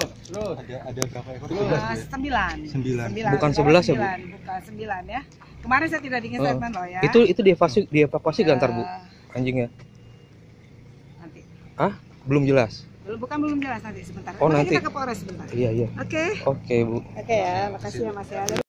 ada ada berapa ekor? Ya? Sembilan. Sembilan. Bukan sebelas ya bu? Bukan sembilan ya. Kemarin saya tidak bikin oh. statement loh ya. Itu itu dievakuasi dievakuasi uh, gantar bu eh. anjingnya? Nanti. Ah belum jelas. Belum bukan belum jelas nanti sebentar. Oh nanti. Kita ke Polres sebentar. Iya iya. Oke. Oke bu. Oke okay, ya makasih ya Mas ya.